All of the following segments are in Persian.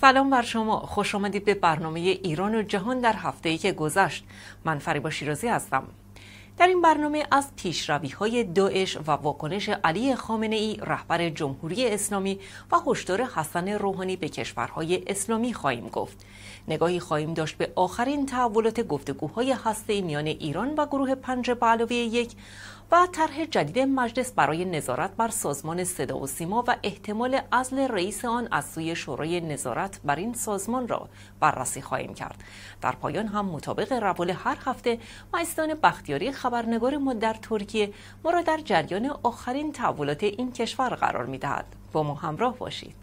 سلام بر شما خوش آمدید به برنامه ایران و جهان در هفته ای که گذشت من فریبا شیرازی هستم در این برنامه از پیشروی های داعش و واکنش علی خامنه ای رهبر جمهوری اسلامی و هشدار حسن روحانی به کشورهای اسلامی خواهیم گفت نگاهی خواهیم داشت به آخرین تحولات گفتگوهای هسته میان ایران و گروه پنج علاوه یک و طرح جدید مجلس برای نظارت بر سازمان صدا و سیما و احتمال عزل رئیس آن از سوی شورای نظارت بر این سازمان را بررسی خواهیم کرد در پایان هم مطابق روال هر هفته مایستان بختیاری خبرنگار ما در ترکیه ما را در جریان آخرین تحولات این کشور قرار دهد. با ما همراه باشید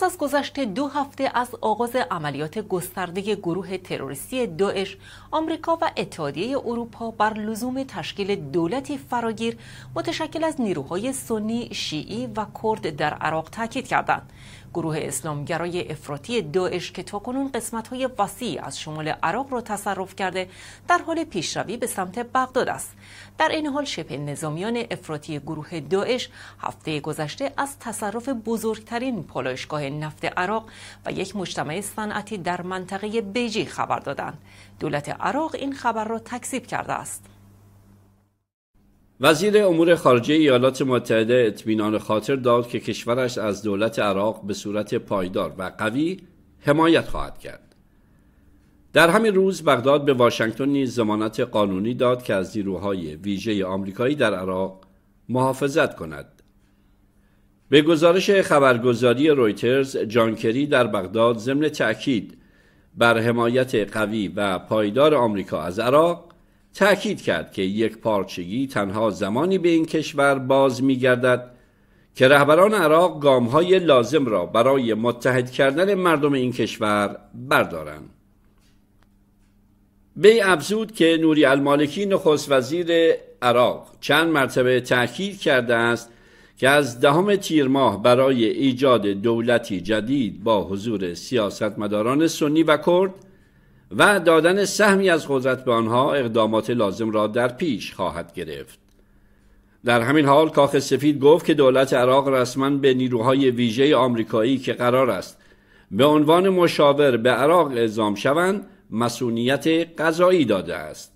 پس از گذشت دو هفته از آغاز عملیات گسترده گروه تروریستی داعش آمریکا و اتحادیه اروپا بر لزوم تشکیل دولتی فراگیر متشکل از نیروهای سنی شیعی و کرد در عراق تاکید کردند گروه اسلامگرای افراطی داعش که تاکنون قسمت‌های وسیعی از شمال عراق را تصرف کرده در حال پیشروی به سمت بغداد است در این حال شبه نظامیان افراطی گروه داعش هفته گذشته از تصرف بزرگترین پالایشگاه نفت عراق و یک مجتمع صنعتی در منطقه بیجی خبر دادند دولت عراق این خبر را تکذیب کرده است وزیر امور خارجه ایالات متحده اطمینان خاطر داد که کشورش از دولت عراق به صورت پایدار و قوی حمایت خواهد کرد در همین روز بغداد به واشنگتن نیز ضمانت قانونی داد که از نیروهای ویژه آمریکایی در عراق محافظت کند به گزارش خبرگزاری رویترز جان کری در بغداد ضمن تأکید بر حمایت قوی و پایدار آمریکا از عراق تأکید کرد که یک پارچگی تنها زمانی به این کشور باز گردد که رهبران عراق گامهای لازم را برای متحد کردن مردم این کشور بردارند بی افزود که نوری المالکی نخست وزیر عراق چند مرتبه تاکید کرده است که از دهم تیر ماه برای ایجاد دولتی جدید با حضور سیاستمداران سنی و کرد و دادن سهمی از قدرت به آنها اقدامات لازم را در پیش خواهد گرفت در همین حال کاخ سفید گفت که دولت عراق رسما به نیروهای ویژه آمریکایی که قرار است به عنوان مشاور به عراق اعزام شوند مسئولیت قضایی داده است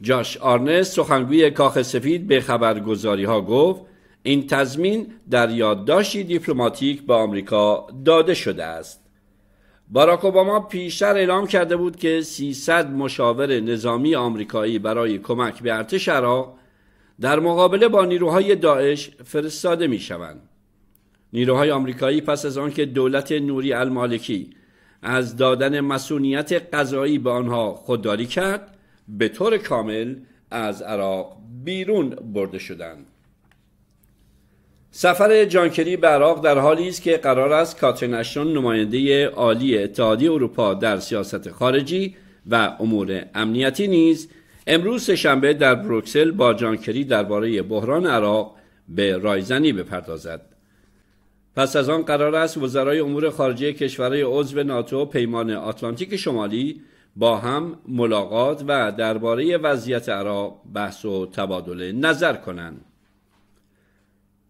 جاش آرنس سخنگوی کاخ سفید به خبرگزاری ها گفت این تضمین در یادداشتی دیپلماتیک به آمریکا داده شده است باراک اوباما پیشتر اعلام کرده بود که 300 مشاور نظامی آمریکایی برای کمک به ارتش عراق در مقابله با نیروهای داعش فرستاده می شوند. نیروهای آمریکایی پس از آنکه دولت نوری المالکی از دادن مسئولیت قضایی به آنها خودداری کرد به طور کامل از عراق بیرون برده شدند سفر جانکری به عراق در حالی است که قرار است کاترین نماینده عالی اتحادیه اروپا در سیاست خارجی و امور امنیتی نیز امروز شنبه در بروکسل با جانکری درباره بحران عراق به رایزنی بپردازد پس از آن قرار است وزرای امور خارجه کشورهای عضو ناتو پیمان آتلانتیک شمالی با هم ملاقات و درباره وضعیت عراق بحث و تبادل نظر کنند.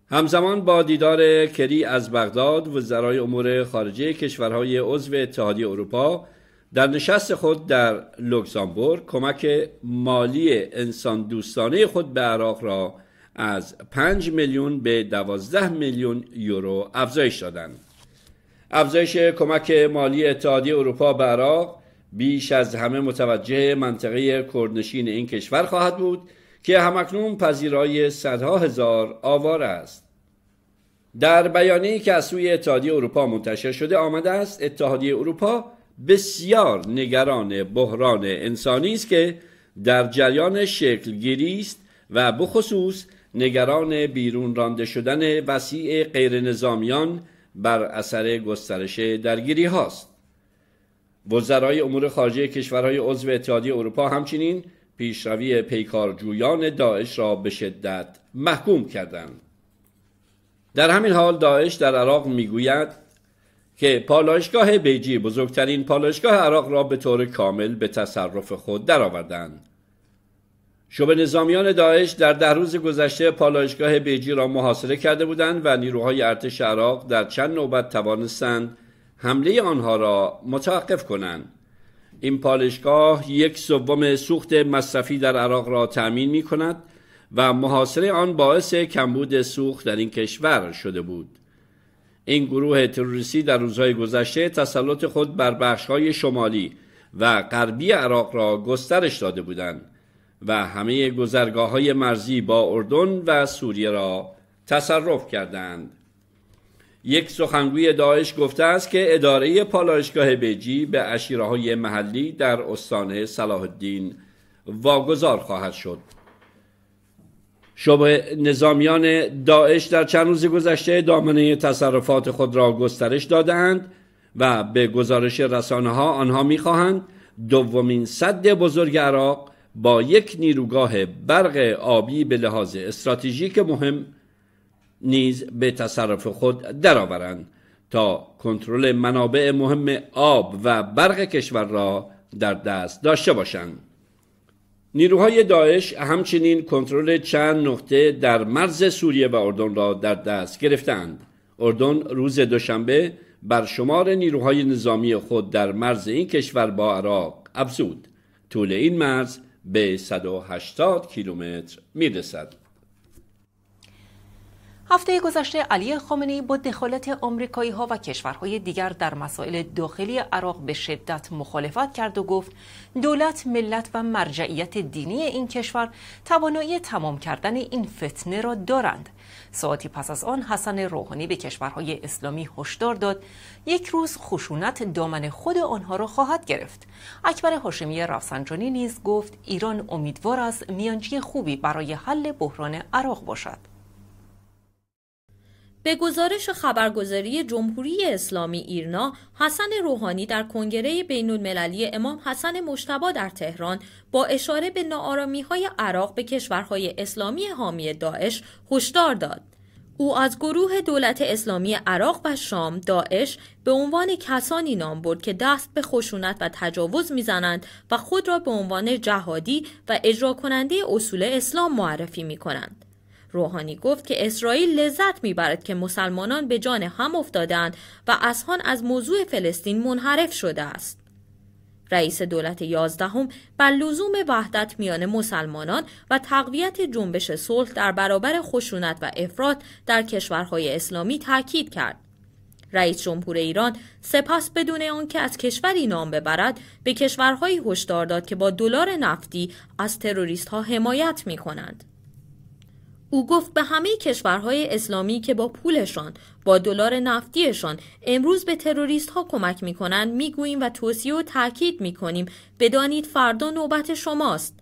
همزمان با دیدار کری از بغداد وزرای امور خارجه کشورهای عضو اتحادیه اروپا در نشست خود در لوکزامبورگ کمک مالی انسان دوستانه خود به عراق را از 5 میلیون به 12 میلیون یورو افزایش دادند. افزایش کمک مالی اتحادیه اروپا به عراق بیش از همه متوجه منطقه کردنشین این کشور خواهد بود که همکنون پذیرای صدها هزار آوار است. در بیانیه‌ای که از سوی اتحادیه اروپا منتشر شده آمده است اتحادیه اروپا بسیار نگران بحران انسانی است که در جریان شکل گیری است و بخصوص نگران بیرون رانده شدن وسیع نظامیان بر اثر گسترش درگیری هاست. وزرای امور خارجه کشورهای عضو اتحادیه اروپا همچنین پیشروی پیکارجویان داعش را به شدت محکوم کردند. در همین حال داعش در عراق میگوید که پالایشگاه بیجی بزرگترین پالایشگاه عراق را به طور کامل به تصرف خود درآوردند شبه نظامیان داعش در ده روز گذشته پالایشگاه بیجی را محاصره کرده بودند و نیروهای ارتش عراق در چند نوبت توانستند حمله آنها را متوقف کنند این پالایشگاه یک سوم سوخت مصرفی در عراق را تأمین می کند و محاصره آن باعث کمبود سوخت در این کشور شده بود این گروه تروریستی در روزهای گذشته تسلط خود بر بخشهای شمالی و غربی عراق را گسترش داده بودند و همه گذرگاه های مرزی با اردن و سوریه را تصرف کردند یک سخنگوی داعش گفته است که اداره پالایشگاه بیجی به اشیره های محلی در استان صلاح الدین واگذار خواهد شد شبه نظامیان داعش در چند روز گذشته دامنه تصرفات خود را گسترش دادند و به گزارش رسانه ها آنها میخواهند دومین صد بزرگ عراق با یک نیروگاه برق آبی به لحاظ استراتژیک مهم نیز به تصرف خود درآورند تا کنترل منابع مهم آب و برق کشور را در دست داشته باشند نیروهای داعش همچنین کنترل چند نقطه در مرز سوریه و اردن را در دست گرفتند اردن روز دوشنبه بر شمار نیروهای نظامی خود در مرز این کشور با عراق افزود طول این مرز به 180 کیلومتر میرسد. هفته گذشته علی خامنه‌ای با دخالت آمریکایی ها و کشورهای دیگر در مسائل داخلی عراق به شدت مخالفت کرد و گفت دولت، ملت و مرجعیت دینی این کشور توانایی تمام کردن این فتنه را دارند. ساعتی پس از آن حسن روحانی به کشورهای اسلامی هشدار داد یک روز خشونت دامن خود آنها را خواهد گرفت. اکبر هاشمی رفسنجانی نیز گفت ایران امیدوار است میانجی خوبی برای حل بحران عراق باشد. به گزارش خبرگزاری جمهوری اسلامی ایرنا، حسن روحانی در کنگره بین المللی امام حسن مشتبا در تهران با اشاره به نارامی های عراق به کشورهای اسلامی حامی داعش هشدار داد. او از گروه دولت اسلامی عراق و شام داعش به عنوان کسانی نام برد که دست به خشونت و تجاوز میزنند و خود را به عنوان جهادی و اجرا کننده اصول اسلام معرفی می روحانی گفت که اسرائیل لذت میبرد که مسلمانان به جان هم افتادند و اصحان از موضوع فلسطین منحرف شده است. رئیس دولت یازدهم بر لزوم وحدت میان مسلمانان و تقویت جنبش صلح در برابر خشونت و افراط در کشورهای اسلامی تاکید کرد. رئیس جمهور ایران سپس بدون آنکه از کشوری نام ببرد به کشورهایی هشدار داد که با دلار نفتی از تروریست ها حمایت می کنند. او گفت به همه کشورهای اسلامی که با پولشان با دلار نفتیشان امروز به تروریست ها کمک می میگوییم و توصیه و تاکید می بدانید فردا نوبت شماست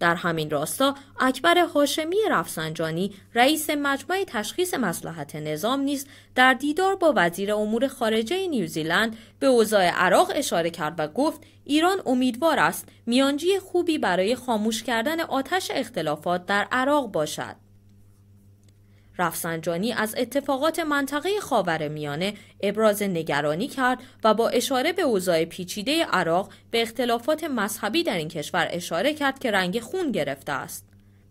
در همین راستا اکبر هاشمی رفسنجانی رئیس مجمع تشخیص مسلحت نظام نیز در دیدار با وزیر امور خارجه نیوزیلند به اوضاع عراق اشاره کرد و گفت ایران امیدوار است میانجی خوبی برای خاموش کردن آتش اختلافات در عراق باشد رفسنجانی از اتفاقات منطقه خاور میانه ابراز نگرانی کرد و با اشاره به اوضاع پیچیده عراق به اختلافات مذهبی در این کشور اشاره کرد که رنگ خون گرفته است.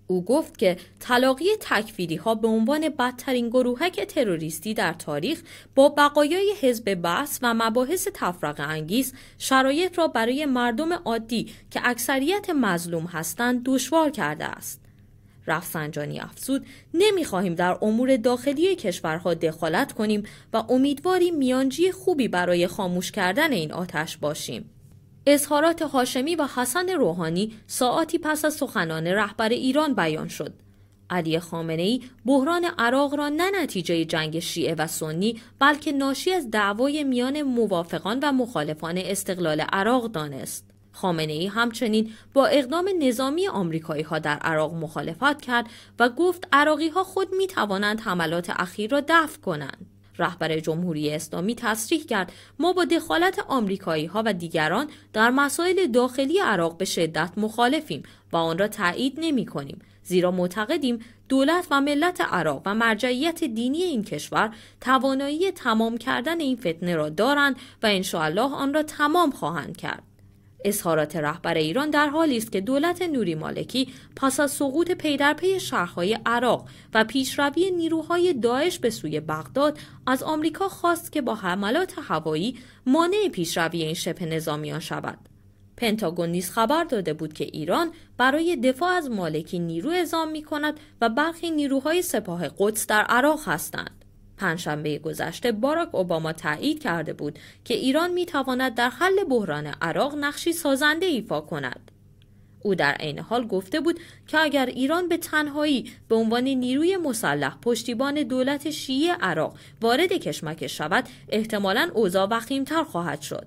او گفت که تلاقی تکفیری ها به عنوان بدترین گروهک تروریستی در تاریخ با بقایای حزب بحث و مباحث تفرق انگیز شرایط را برای مردم عادی که اکثریت مظلوم هستند دشوار کرده است. رفسنجانی افزود نمیخواهیم در امور داخلی کشورها دخالت کنیم و امیدواریم میانجی خوبی برای خاموش کردن این آتش باشیم اظهارات هاشمی و حسن روحانی ساعتی پس از سخنان رهبر ایران بیان شد علی خامنه ای بحران عراق را نه نتیجه جنگ شیعه و سنی بلکه ناشی از دعوای میان موافقان و مخالفان استقلال عراق دانست خامنه ای همچنین با اقدام نظامی آمریکایی ها در عراق مخالفت کرد و گفت عراقی ها خود می توانند حملات اخیر را دفع کنند. رهبر جمهوری اسلامی تصریح کرد ما با دخالت آمریکایی ها و دیگران در مسائل داخلی عراق به شدت مخالفیم و آن را تایید نمی کنیم زیرا معتقدیم دولت و ملت عراق و مرجعیت دینی این کشور توانایی تمام کردن این فتنه را دارند و انشاءالله آن را تمام خواهند کرد اظهارات رهبر ایران در حالی است که دولت نوری مالکی پس از سقوط پی شهرهای عراق و پیشروی نیروهای داعش به سوی بغداد از آمریکا خواست که با حملات هوایی مانع پیشروی این شبه نظامیان شود. پنتاگون نیز خبر داده بود که ایران برای دفاع از مالکی نیرو اعزام می کند و برخی نیروهای سپاه قدس در عراق هستند. پنجشنبه گذشته باراک اوباما تایید کرده بود که ایران می تواند در حل بحران عراق نقشی سازنده ایفا کند. او در عین حال گفته بود که اگر ایران به تنهایی به عنوان نیروی مسلح پشتیبان دولت شیعه عراق وارد کشمکش شود احتمالا اوضاع وخیمتر خواهد شد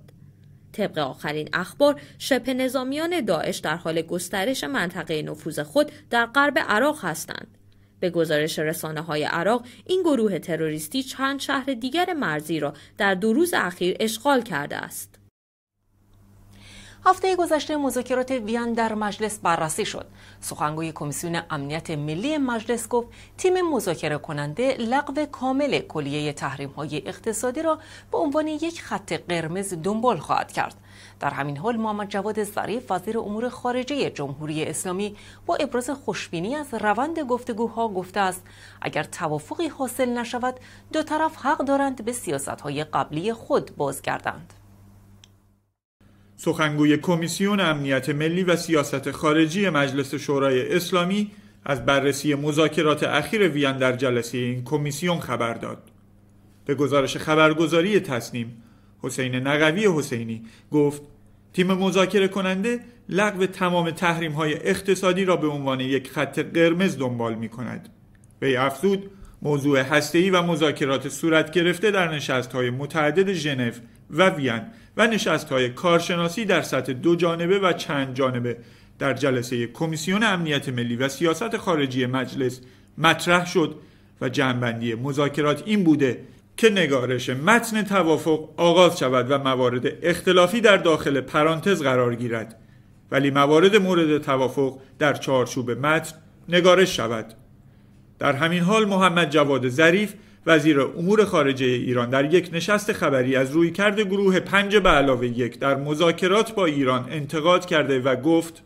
طبق آخرین اخبار شبه نظامیان داعش در حال گسترش منطقه نفوذ خود در غرب عراق هستند به گزارش رسانه های عراق این گروه تروریستی چند شهر دیگر مرزی را در دو روز اخیر اشغال کرده است. هفته گذشته مذاکرات ویان در مجلس بررسی شد. سخنگوی کمیسیون امنیت ملی مجلس گفت تیم مذاکره کننده لغو کامل کلیه تحریم های اقتصادی را به عنوان یک خط قرمز دنبال خواهد کرد. در همین حال محمد جواد ظریف وزیر امور خارجه جمهوری اسلامی با ابراز خوشبینی از روند گفتگوها گفته است اگر توافقی حاصل نشود دو طرف حق دارند به سیاستهای قبلی خود بازگردند سخنگوی کمیسیون امنیت ملی و سیاست خارجی مجلس شورای اسلامی از بررسی مذاکرات اخیر وین در جلسه این کمیسیون خبر داد. به گزارش خبرگزاری تصنیم حسین نقوی حسینی گفت تیم مذاکره کننده لغو تمام تحریم های اقتصادی را به عنوان یک خط قرمز دنبال می کند. وی افزود موضوع هسته‌ای و مذاکرات صورت گرفته در نشست های متعدد ژنو و وین و نشست های کارشناسی در سطح دو جانبه و چند جانبه در جلسه کمیسیون امنیت ملی و سیاست خارجی مجلس مطرح شد و جنبندی مذاکرات این بوده که نگارش متن توافق آغاز شود و موارد اختلافی در داخل پرانتز قرار گیرد ولی موارد مورد توافق در چارچوب متن نگارش شود در همین حال محمد جواد ظریف وزیر امور خارجه ایران در یک نشست خبری از رویکرد گروه پنج به علاوه یک در مذاکرات با ایران انتقاد کرده و گفت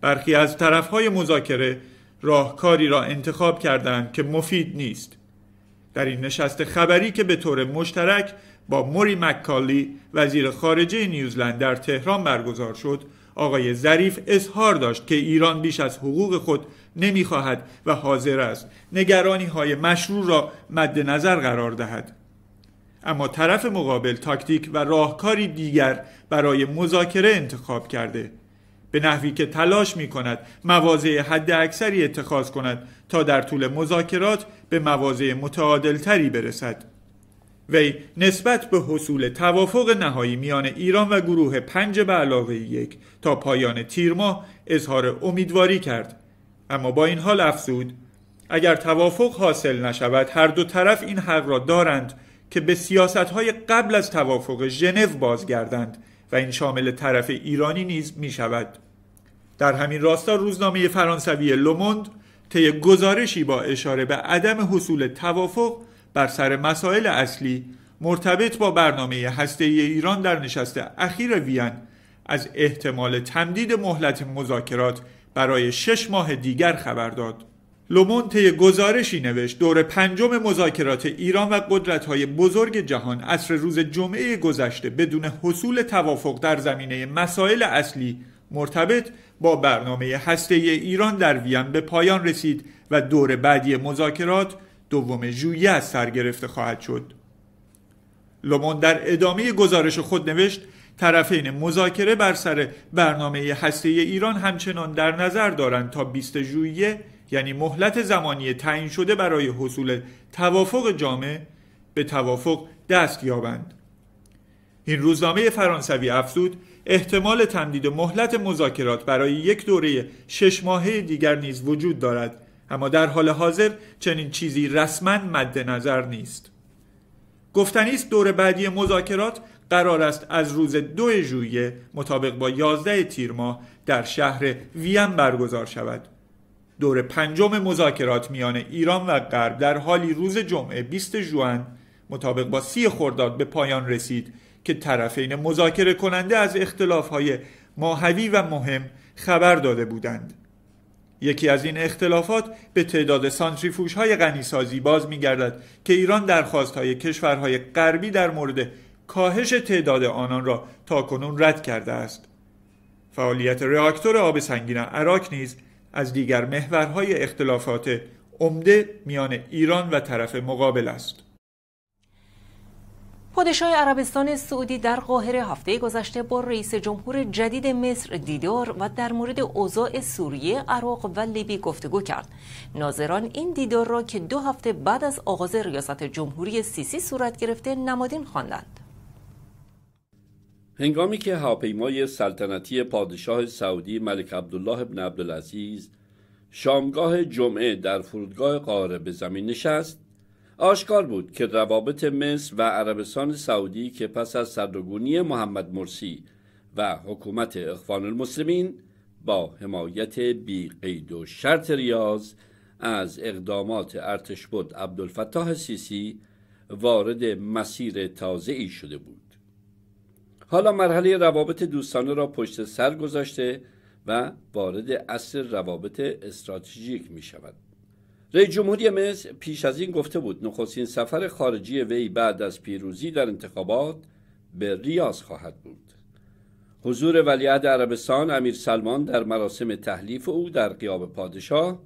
برخی از طرفهای مذاکره راهکاری را انتخاب کردند که مفید نیست در این نشست خبری که به طور مشترک با موری مکالی وزیر خارجه نیوزلند در تهران برگزار شد آقای ظریف اظهار داشت که ایران بیش از حقوق خود نمیخواهد و حاضر است نگرانی های مشروع را مد نظر قرار دهد اما طرف مقابل تاکتیک و راهکاری دیگر برای مذاکره انتخاب کرده به نحوی که تلاش می کند مواضع حد اکثری اتخاذ کند تا در طول مذاکرات به مواضع تری برسد. وی نسبت به حصول توافق نهایی میان ایران و گروه پنج به علاوه یک تا پایان تیر ماه اظهار امیدواری کرد اما با این حال افزود اگر توافق حاصل نشود هر دو طرف این حق را دارند که به سیاست های قبل از توافق ژنو بازگردند و این شامل طرف ایرانی نیز می شود در همین راستا روزنامه فرانسوی لوموند طی گزارشی با اشاره به عدم حصول توافق بر سر مسائل اصلی مرتبط با برنامه هسته ای ایران در نشست اخیر وین از احتمال تمدید مهلت مذاکرات برای شش ماه دیگر خبر داد لومونت گزارشی نوشت دور پنجم مذاکرات ایران و قدرت‌های بزرگ جهان عصر روز جمعه گذشته بدون حصول توافق در زمینه مسائل اصلی مرتبط با برنامه هسته ایران در وین به پایان رسید و دور بعدی مذاکرات دوم ژوئیه از سر گرفته خواهد شد. لومون در ادامه گزارش خود نوشت طرفین مذاکره بر سر برنامه هسته ایران همچنان در نظر دارند تا 20 ژوئیه یعنی مهلت زمانی تعیین شده برای حصول توافق جامع به توافق دست یابند این روزنامه فرانسوی افزود احتمال تمدید مهلت مذاکرات برای یک دوره شش ماهه دیگر نیز وجود دارد اما در حال حاضر چنین چیزی رسما مد نظر نیست گفتنی است دور بعدی مذاکرات قرار است از روز دو ژوئیه مطابق با 11 تیر ماه در شهر وین برگزار شود دور پنجم مذاکرات میان ایران و غرب در حالی روز جمعه 20 ژوئن مطابق با سی خرداد به پایان رسید که طرفین مذاکره کننده از اختلافهای ماهوی و مهم خبر داده بودند یکی از این اختلافات به تعداد سانتریفوش های غنیسازی باز می گردد که ایران درخواست های کشورهای غربی در مورد کاهش تعداد آنان را تا کنون رد کرده است. فعالیت راکتور آب سنگین عراق نیز از دیگر محورهای اختلافات عمده میان ایران و طرف مقابل است. پادشاه عربستان سعودی در قاهره هفته گذشته با رئیس جمهور جدید مصر دیدار و در مورد اوضاع سوریه، عراق و لیبی گفتگو کرد. ناظران این دیدار را که دو هفته بعد از آغاز ریاست جمهوری سیسی صورت گرفته نمادین خواندند. هنگامی که هواپیمای سلطنتی پادشاه سعودی ملک عبدالله بن عبدالعزیز شامگاه جمعه در فرودگاه قاره به زمین نشست آشکار بود که روابط مصر و عربستان سعودی که پس از سردگونی محمد مرسی و حکومت اخوان المسلمین با حمایت بی قید و شرط ریاض از اقدامات ارتش بود عبدالفتاح سیسی وارد مسیر تازه ای شده بود حالا مرحله روابط دوستانه را پشت سر گذاشته و وارد اصل روابط استراتژیک می شود رئیس جمهوری مصر پیش از این گفته بود نخستین سفر خارجی وی بعد از پیروزی در انتخابات به ریاض خواهد بود حضور ولیعهد عربستان امیر سلمان در مراسم تحلیف او در قیاب پادشاه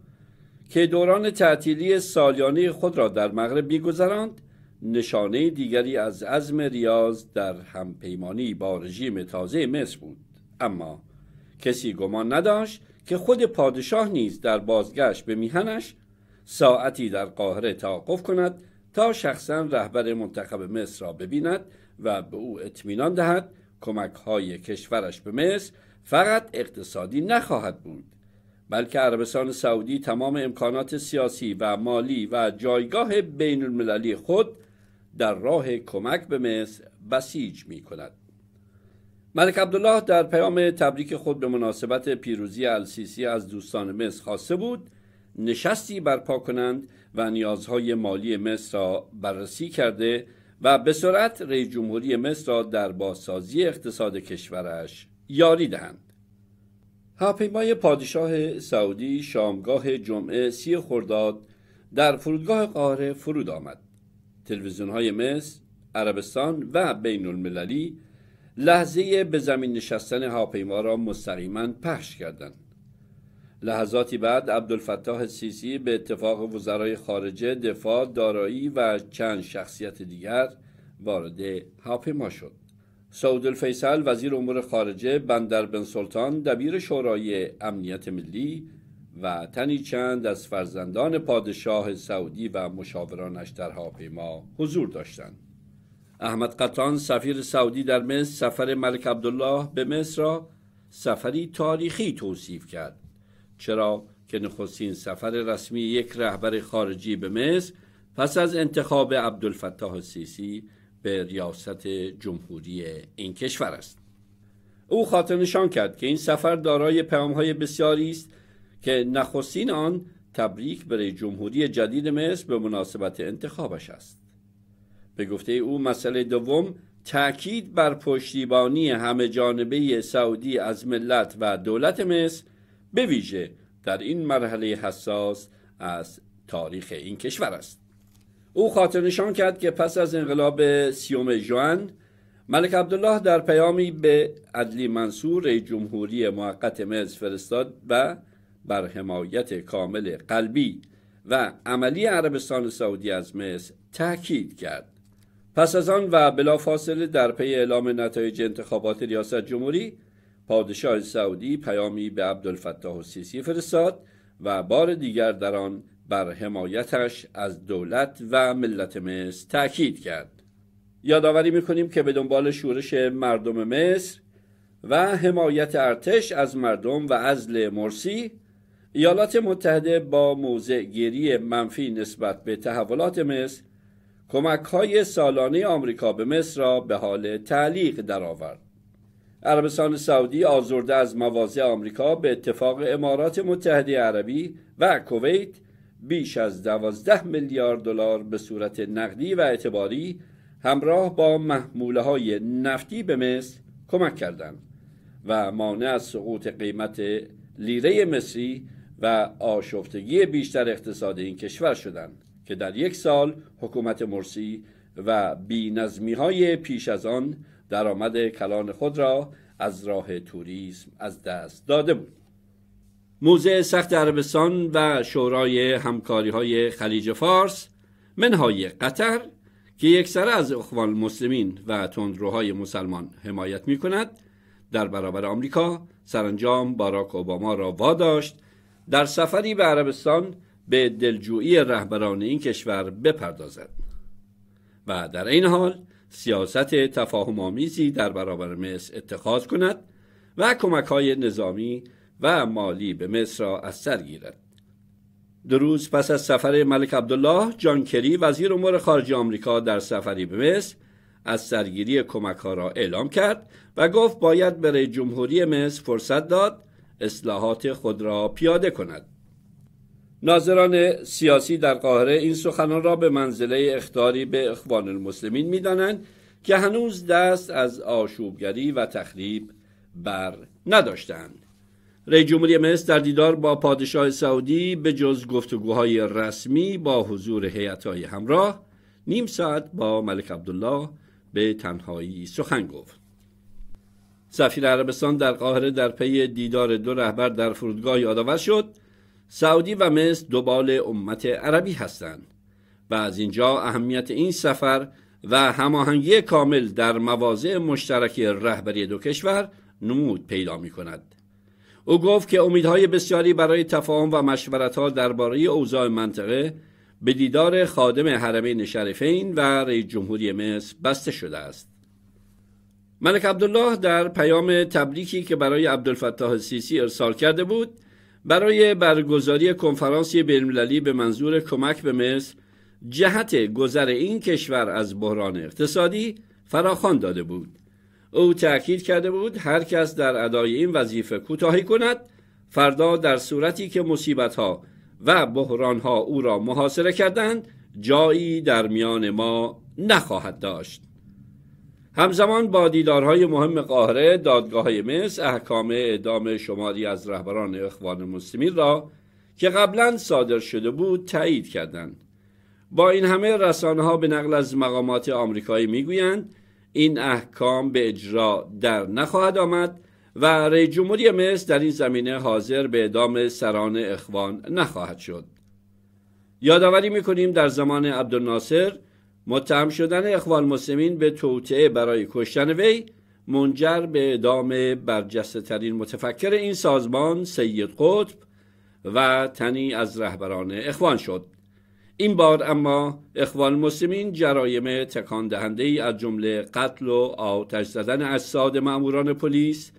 که دوران تعطیلی سالیانه خود را در مغرب میگذراند نشانه دیگری از عزم ریاض در همپیمانی با رژیم تازه مصر بود اما کسی گمان نداشت که خود پادشاه نیز در بازگشت به میهنش ساعتی در قاهره توقف کند تا شخصا رهبر منتخب مصر را ببیند و به او اطمینان دهد کمک های کشورش به مصر فقط اقتصادی نخواهد بود بلکه عربستان سعودی تمام امکانات سیاسی و مالی و جایگاه بین المللی خود در راه کمک به مصر بسیج می کند. ملک عبدالله در پیام تبریک خود به مناسبت پیروزی السیسی از دوستان مصر خواسته بود نشستی برپا کنند و نیازهای مالی مصر را بررسی کرده و به سرعت رئیس جمهوری مصر را در بازسازی اقتصاد کشورش یاری دهند. هواپیمای پادشاه سعودی شامگاه جمعه سی خرداد در فرودگاه قاهره فرود آمد. تلویزیون های مصر، عربستان و بین المللی لحظه به زمین نشستن هاپیما را مستقیما پخش کردند. لحظاتی بعد عبدالفتاح سیسی به اتفاق وزرای خارجه، دفاع، دارایی و چند شخصیت دیگر وارد هاپیما شد. سعود الفیصل وزیر امور خارجه، بندر بن سلطان، دبیر شورای امنیت ملی، و تنی چند از فرزندان پادشاه سعودی و مشاورانش در هاپیما حضور داشتند احمد قطان سفیر سعودی در مصر سفر ملک عبدالله به مصر را سفری تاریخی توصیف کرد چرا که نخستین سفر رسمی یک رهبر خارجی به مصر پس از انتخاب عبدالفتاح سیسی به ریاست جمهوری این کشور است او خاطر نشان کرد که این سفر دارای پیامهای بسیاری است که نخستین آن تبریک برای جمهوری جدید مصر به مناسبت انتخابش است به گفته او مسئله دوم تأکید بر پشتیبانی همه جانبه سعودی از ملت و دولت مصر به ویژه در این مرحله حساس از تاریخ این کشور است او خاطر نشان کرد که پس از انقلاب سیوم جوان ملک عبدالله در پیامی به عدلی منصور جمهوری موقت مصر فرستاد و بر حمایت کامل قلبی و عملی عربستان سعودی از مصر تاکید کرد پس از آن و بلافاصله در پی اعلام نتایج انتخابات ریاست جمهوری پادشاه سعودی پیامی به عبدالفتاح السیسی فرستاد و بار دیگر در آن بر حمایتش از دولت و ملت مصر تاکید کرد یادآوری میکنیم که به دنبال شورش مردم مصر و حمایت ارتش از مردم و عزل مرسی ایالات متحده با موضع گیری منفی نسبت به تحولات مصر کمک های سالانه آمریکا به مصر را به حال تعلیق درآورد. عربستان سعودی آزرده از مواضع آمریکا به اتفاق امارات متحده عربی و کویت بیش از 12 میلیارد دلار به صورت نقدی و اعتباری همراه با محموله های نفتی به مصر کمک کردند و مانع از سقوط قیمت لیره مصری و آشفتگی بیشتر اقتصاد این کشور شدند که در یک سال حکومت مرسی و نظمی های پیش از آن درآمد کلان خود را از راه توریسم از دست داده بود موزه سخت عربستان و شورای همکاری های خلیج فارس منهای قطر که یک سر از اخوان مسلمین و تندروهای مسلمان حمایت می کند در برابر آمریکا سرانجام باراک اوباما را واداشت در سفری به عربستان به دلجویی رهبران این کشور بپردازد و در این حال سیاست تفاهم آمیزی در برابر مصر اتخاذ کند و کمک های نظامی و مالی به مصر را از سر گیرد دو روز پس از سفر ملک عبدالله جان کری وزیر امور خارجه آمریکا در سفری به مصر از سرگیری کمک ها را اعلام کرد و گفت باید برای جمهوری مصر فرصت داد اصلاحات خود را پیاده کند ناظران سیاسی در قاهره این سخنان را به منزله اختاری به اخوان المسلمین دانند که هنوز دست از آشوبگری و تخریب بر نداشتند رئیس جمهوری مصر در دیدار با پادشاه سعودی به جز گفتگوهای رسمی با حضور هیئت‌های همراه نیم ساعت با ملک عبدالله به تنهایی سخن گفت سفیر عربستان در قاهره در پی دیدار دو رهبر در فرودگاه یادآور شد سعودی و مصر بال امت عربی هستند و از اینجا اهمیت این سفر و هماهنگی کامل در مواضع مشترک رهبری دو کشور نمود پیدا می کند. او گفت که امیدهای بسیاری برای تفاهم و مشورتها درباره اوضاع منطقه به دیدار خادم حرمین شریفین و رئیس جمهوری مصر بسته شده است. ملک عبدالله در پیام تبریکی که برای عبدالفتاح سیسی ارسال کرده بود برای برگزاری کنفرانسی بینالمللی به منظور کمک به مصر جهت گذر این کشور از بحران اقتصادی فراخوان داده بود او تأکید کرده بود هر کس در ادای این وظیفه کوتاهی کند فردا در صورتی که مصیبتها و بحرانها او را محاصره کردند جایی در میان ما نخواهد داشت همزمان با دیدارهای مهم قاهره دادگاه مصر احکام اعدام شماری از رهبران اخوان مسلمین را که قبلا صادر شده بود تایید کردند با این همه رسانه ها به نقل از مقامات آمریکایی میگویند این احکام به اجرا در نخواهد آمد و رئی جمهوری مصر در این زمینه حاضر به اعدام سران اخوان نخواهد شد یادآوری میکنیم در زمان عبدالناصر متهم شدن اخوان مسلمین به توطعه برای کشتن وی منجر به اعدام برجسته ترین متفکر این سازمان سید قطب و تنی از رهبران اخوان شد این بار اما اخوان مسلمین جرایم تکان دهنده ای از جمله قتل و آتش زدن اسناد ماموران پلیس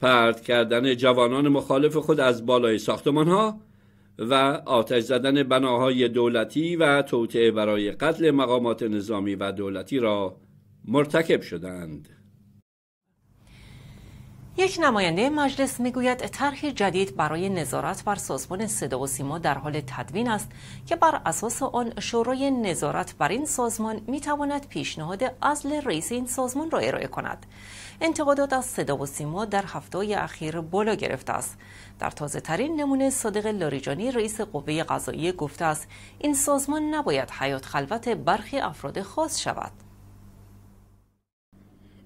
پرت کردن جوانان مخالف خود از بالای ساختمان ها و آتش زدن بناهای دولتی و توطعه برای قتل مقامات نظامی و دولتی را مرتکب شدند. یک نماینده مجلس میگوید طرح جدید برای نظارت بر سازمان صدا و سیما در حال تدوین است که بر اساس آن شورای نظارت بر این سازمان می تواند پیشنهاد اصل رئیس این سازمان را ارائه کند انتقادات از صدا و سیما در هفته اخیر بالا گرفته است در تازه ترین نمونه صادق لاریجانی رئیس قوه قضاییه گفته است این سازمان نباید حیات خلوت برخی افراد خاص شود.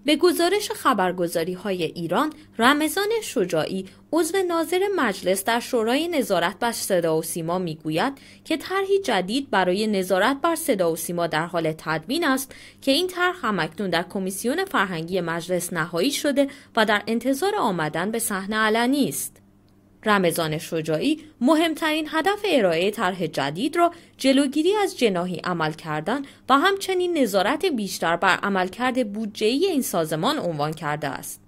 به گزارش خبرگزاری های ایران، رمضان شجاعی عضو ناظر مجلس در شورای نظارت بر صدا و سیما میگوید که طرحی جدید برای نظارت بر صدا و سیما در حال تدوین است که این طرح همکنون در کمیسیون فرهنگی مجلس نهایی شده و در انتظار آمدن به صحنه علنی است. رمضان شجاعی مهمترین هدف ارائه طرح جدید را جلوگیری از جناهی عمل کردن و همچنین نظارت بیشتر بر عملکرد بودجهای این سازمان عنوان کرده است.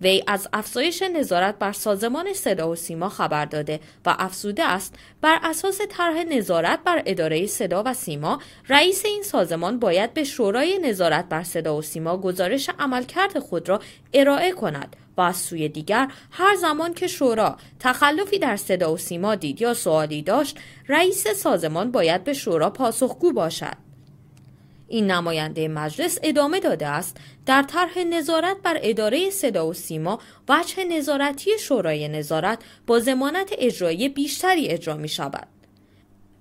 وی از افزایش نظارت بر سازمان صدا و سیما خبر داده و افزوده است بر اساس طرح نظارت بر اداره صدا و سیما رئیس این سازمان باید به شورای نظارت بر صدا و سیما گزارش عملکرد خود را ارائه کند و از سوی دیگر هر زمان که شورا تخلفی در صدا و سیما دید یا سوالی داشت رئیس سازمان باید به شورا پاسخگو باشد این نماینده مجلس ادامه داده است در طرح نظارت بر اداره صدا و سیما وجه نظارتی شورای نظارت با زمانت اجرایی بیشتری اجرا می شود.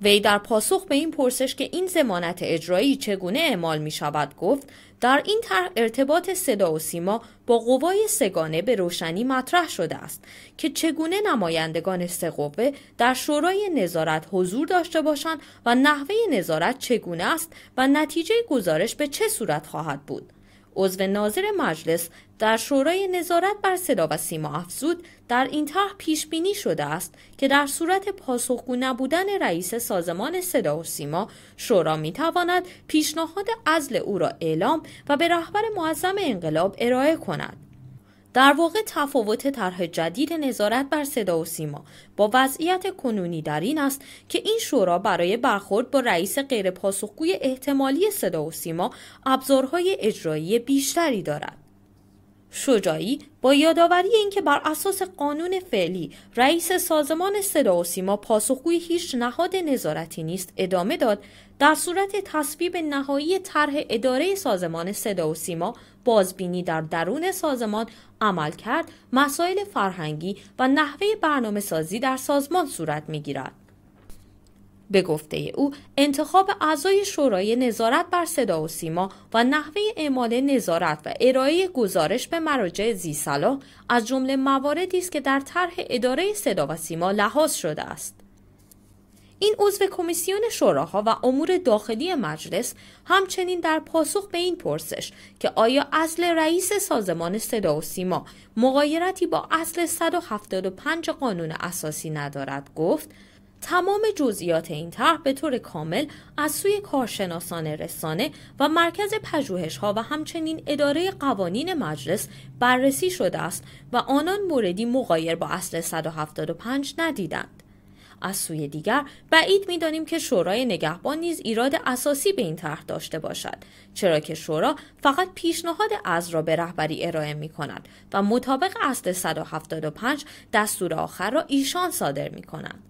وی در پاسخ به این پرسش که این زمانت اجرایی چگونه اعمال می شود گفت در این طرح ارتباط صدا و سیما با قوای سگانه به روشنی مطرح شده است که چگونه نمایندگان سه در شورای نظارت حضور داشته باشند و نحوه نظارت چگونه است و نتیجه گزارش به چه صورت خواهد بود عضو ناظر مجلس در شورای نظارت بر صدا و سیما افزود در این طرح پیش بینی شده است که در صورت پاسخگو نبودن رئیس سازمان صدا و سیما شورا می تواند پیشنهاد عزل او را اعلام و به رهبر معظم انقلاب ارائه کند در واقع تفاوت طرح جدید نظارت بر صدا و سیما با وضعیت کنونی در این است که این شورا برای برخورد با رئیس غیر پاسخگوی احتمالی صدا و سیما ابزارهای اجرایی بیشتری دارد. شجاعی با یادآوری اینکه بر اساس قانون فعلی رئیس سازمان صدا و سیما پاسخگوی هیچ نهاد نظارتی نیست ادامه داد در صورت تصویب نهایی طرح اداره سازمان صدا و سیما بازبینی در درون سازمان عمل کرد، مسائل فرهنگی و نحوه برنامه سازی در سازمان صورت می گیرد. به گفته او انتخاب اعضای شورای نظارت بر صدا و سیما و نحوه اعمال نظارت و ارائه گزارش به مراجع زیسلا از جمله مواردی است که در طرح اداره صدا و سیما لحاظ شده است این عضو کمیسیون شوراها و امور داخلی مجلس همچنین در پاسخ به این پرسش که آیا اصل رئیس سازمان صدا و سیما مغایرتی با اصل 175 قانون اساسی ندارد گفت تمام جزئیات این طرح به طور کامل از سوی کارشناسان رسانه و مرکز پژوهش‌ها و همچنین اداره قوانین مجلس بررسی شده است و آنان موردی مغایر با اصل 175 ندیدند. از سوی دیگر بعید میدانیم که شورای نگهبان نیز ایراد اساسی به این طرح داشته باشد چرا که شورا فقط پیشنهاد از را به رهبری ارائه می کند و مطابق اصل 175 دستور آخر را ایشان صادر می کند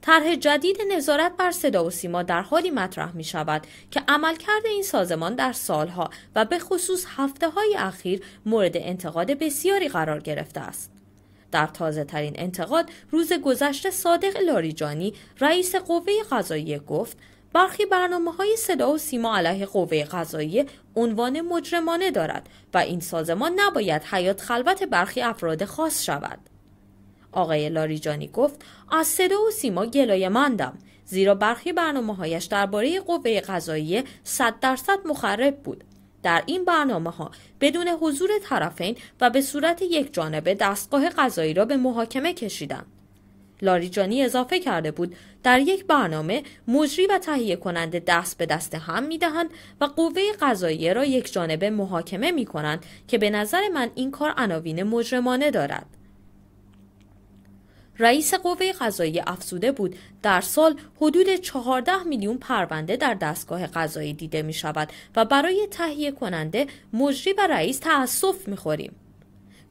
طرح جدید نظارت بر صدا و سیما در حالی مطرح می شود که عملکرد این سازمان در سالها و به خصوص هفته های اخیر مورد انتقاد بسیاری قرار گرفته است. در تازه ترین انتقاد روز گذشته صادق لاریجانی رئیس قوه قضاییه گفت برخی برنامه های صدا و سیما علیه قوه قضاییه عنوان مجرمانه دارد و این سازمان نباید حیات خلوت برخی افراد خاص شود. آقای لاریجانی گفت از صدا و سیما گلای مندم زیرا برخی برنامه هایش درباره قوه قضاییه 100 درصد مخرب بود در این برنامه ها بدون حضور طرفین و به صورت یک جانبه دستگاه قضایی را به محاکمه کشیدند. لاریجانی اضافه کرده بود در یک برنامه مجری و تهیه کننده دست به دست هم می دهند و قوه قضاییه را یک جانبه محاکمه می کنند که به نظر من این کار عناوین مجرمانه دارد. رئیس قوه قضایی افزوده بود در سال حدود 14 میلیون پرونده در دستگاه قضایی دیده می شود و برای تهیه کننده مجری و رئیس تأسف می خوریم.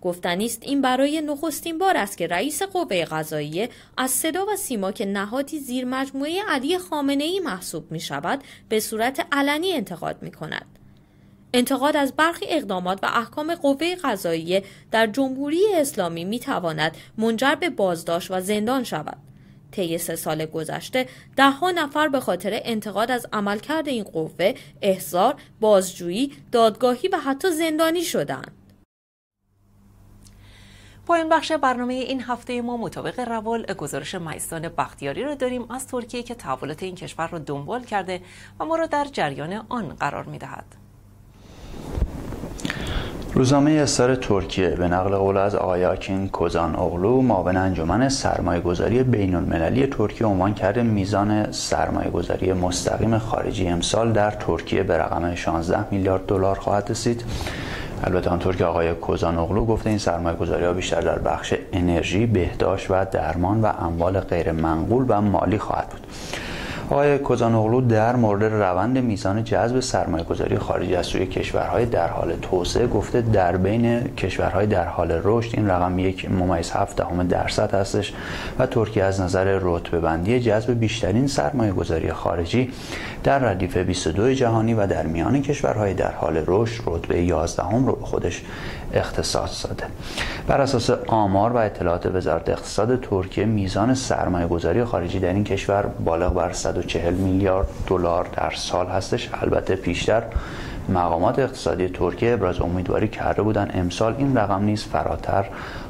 گفتنیست این برای نخستین بار است که رئیس قوه قضایی از صدا و سیما که نهادی زیر مجموعه علی خامنه ای محسوب می شود به صورت علنی انتقاد می کند. انتقاد از برخی اقدامات و احکام قوه قضایی در جمهوری اسلامی می منجر به بازداشت و زندان شود. طی سه سال گذشته دهها نفر به خاطر انتقاد از عملکرد این قوه احضار بازجویی دادگاهی و حتی زندانی شدند پایان بخش برنامه این هفته ما مطابق روال گزارش میستان بختیاری رو داریم از ترکیه که تحولات این کشور را دنبال کرده و ما را در جریان آن قرار میدهد. روزنامه سر ترکیه به نقل قول از آیاکین کوزان اغلو معاون انجمن سرمایه گذاری بین المللی ترکیه عنوان کرده میزان سرمایه گذاری مستقیم خارجی امسال در ترکیه به رقم 16 میلیارد دلار خواهد رسید البته آنطور ترکیه آقای کوزان اغلو گفته این سرمایه گذاری ها بیشتر در بخش انرژی، بهداشت و درمان و اموال غیر منقول و مالی خواهد بود آقای کوزانوغلو در مورد روند میزان جذب سرمایه گذاری خارجی از سوی کشورهای در حال توسعه گفته در بین کشورهای در حال رشد این رقم یک ممیز هفت درصد هستش و ترکیه از نظر رتبه بندی جذب بیشترین سرمایه گذاری خارجی در ردیفه 22 جهانی و در میان کشورهای در حال رشد رتبه 11 هم رو به خودش اقتصاد ساده بر اساس آمار و اطلاعات وزارت اقتصاد ترکیه میزان سرمایه گذاری خارجی در این کشور بالغ بر 140 میلیارد دلار در سال هستش البته پیشتر مقامات اقتصادی ترکیه ابراز امیدواری کرده بودند امسال این رقم نیز فراتر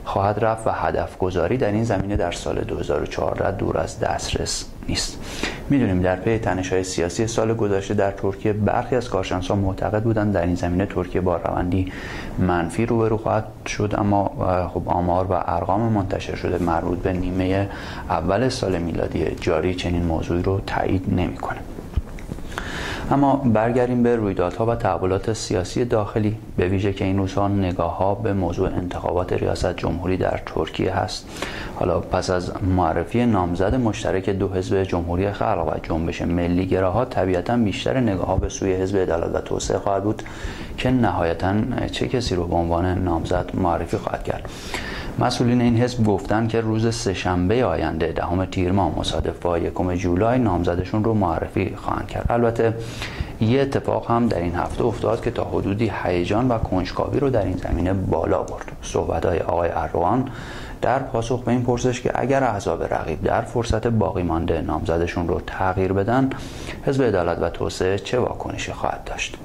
خواهد رفت و هدف گذاری در این زمینه در سال 2014 دور از دسترس نیست میدونیم در پی تنش‌های سیاسی سال گذشته در ترکیه برخی از کارشناسان معتقد بودند در این زمینه ترکیه با روندی منفی روبرو خواهد شد اما خب آمار و ارقام منتشر شده مربوط به نیمه اول سال میلادی جاری چنین موضوعی رو تایید نمیکنه اما برگردیم به رویدادها و تحولات سیاسی داخلی به ویژه که این روزها نگاه ها به موضوع انتخابات ریاست جمهوری در ترکیه هست حالا پس از معرفی نامزد مشترک دو حزب جمهوری خلق و جنبش ملی گراها طبیعتا بیشتر نگاه ها به سوی حزب عدالت و توسعه خواهد بود که نهایتا چه کسی رو به عنوان نامزد معرفی خواهد کرد مسئولین این حزب گفتند که روز سهشنبه آینده دهم تیر ماه مصادف با یکم جولای نامزدشون رو معرفی خواهند کرد البته یه اتفاق هم در این هفته افتاد که تا حدودی هیجان و کنجکاوی رو در این زمینه بالا برد صحبت‌های آقای اروان در پاسخ به این پرسش که اگر احزاب رقیب در فرصت باقی مانده نامزدشون رو تغییر بدن حزب عدالت و توسعه چه واکنشی خواهد داشت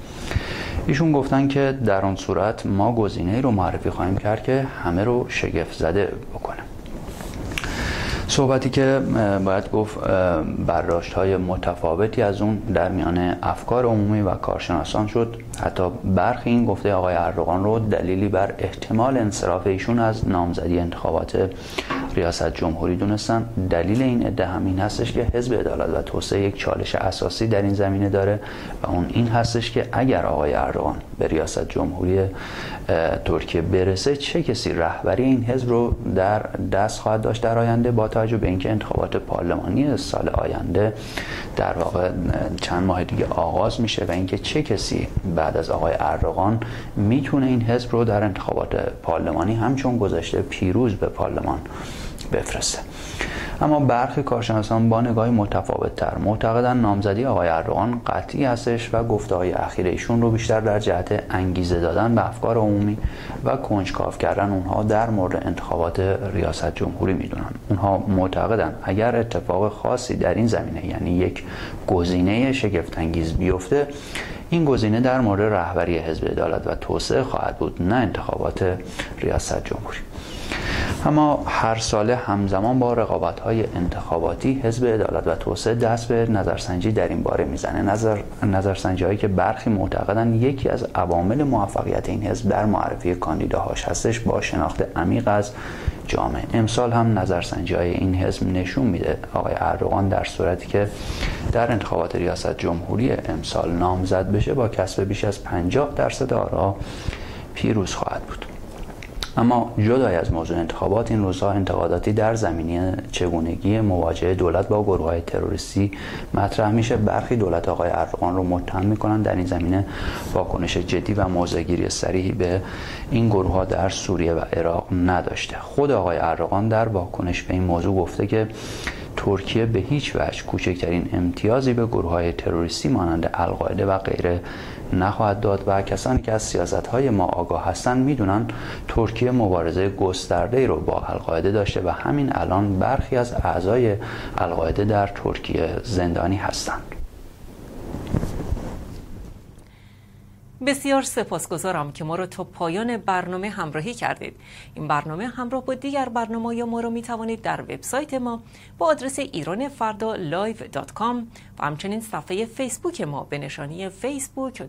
ایشون گفتن که در آن صورت ما گزینه رو معرفی خواهیم کرد که همه رو شگفت زده بکنه صحبتی که باید گفت برداشت های متفاوتی از اون در میان افکار عمومی و کارشناسان شد حتی برخی این گفته آقای اردوغان رو دلیلی بر احتمال انصراف ایشون از نامزدی انتخابات ریاست جمهوری دونستن دلیل این عده همین هستش که حزب عدالت و توسعه یک چالش اساسی در این زمینه داره و اون این هستش که اگر آقای اردوغان به ریاست جمهوری ترکیه برسه چه کسی رهبری این حزب رو در دست خواهد داشت در آینده با توجه به اینکه انتخابات پارلمانی سال آینده در واقع چند ماه دیگه آغاز میشه و اینکه چه کسی بعد از آقای اردوغان میتونه این حزب رو در انتخابات پارلمانی همچون گذشته پیروز به پارلمان بفرسته اما برخی کارشناسان با نگاه متفاوت تر معتقدن نامزدی آقای اردوغان قطعی هستش و گفته های اخیر ایشون رو بیشتر در جهت انگیزه دادن به افکار عمومی و کنجکاو کردن اونها در مورد انتخابات ریاست جمهوری میدونن اونها معتقدن اگر اتفاق خاصی در این زمینه یعنی یک گزینه شگفت انگیز بیفته این گزینه در مورد رهبری حزب عدالت و توسعه خواهد بود نه انتخابات ریاست جمهوری اما هر ساله همزمان با رقابت های انتخاباتی حزب عدالت و توسعه دست به نظرسنجی در این باره میزنه نظر نظرسنجی هایی که برخی معتقدن یکی از عوامل موفقیت این حزب در معرفی کاندیداهاش هستش با شناخت عمیق از جامعه امسال هم نظرسنجی های این حزب نشون میده آقای اردوغان در صورتی که در انتخابات ریاست جمهوری امسال نامزد بشه با کسب بیش از 50 درصد آرا پیروز خواهد بود اما جدای از موضوع انتخابات این روزها انتقاداتی در زمینه چگونگی مواجهه دولت با گروه های تروریستی مطرح میشه برخی دولت آقای اردوغان رو متهم میکنن در این زمینه واکنش جدی و موضعگیری سریحی به این گروه ها در سوریه و عراق نداشته خود آقای اردوغان در واکنش به این موضوع گفته که ترکیه به هیچ وجه کوچکترین امتیازی به گروه های تروریستی مانند القاعده و غیره نخواهد داد و کسانی که از سیاست های ما آگاه هستند میدونند ترکیه مبارزه گسترده رو با القاعده داشته و همین الان برخی از اعضای القاعده در ترکیه زندانی هستند بسیار سپاسگزارم که ما را تا پایان برنامه همراهی کردید این برنامه همراه با دیگر برنامه ما رو می توانید در وبسایت ما با آدرس ایران فردا live.com و همچنین صفحه فیسبوک ما به نشانی facebook.com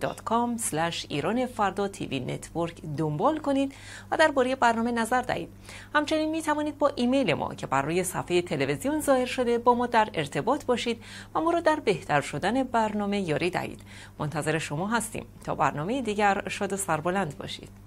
دات ایران فردا تیوی نتورک دنبال کنید و درباره برنامه نظر دهید همچنین می توانید با ایمیل ما که بر روی صفحه تلویزیون ظاهر شده با ما در ارتباط باشید و ما در بهتر شدن برنامه یاری دهید منتظر شما هستیم تا برنامه برنامه دیگر شاد و سربلند باشید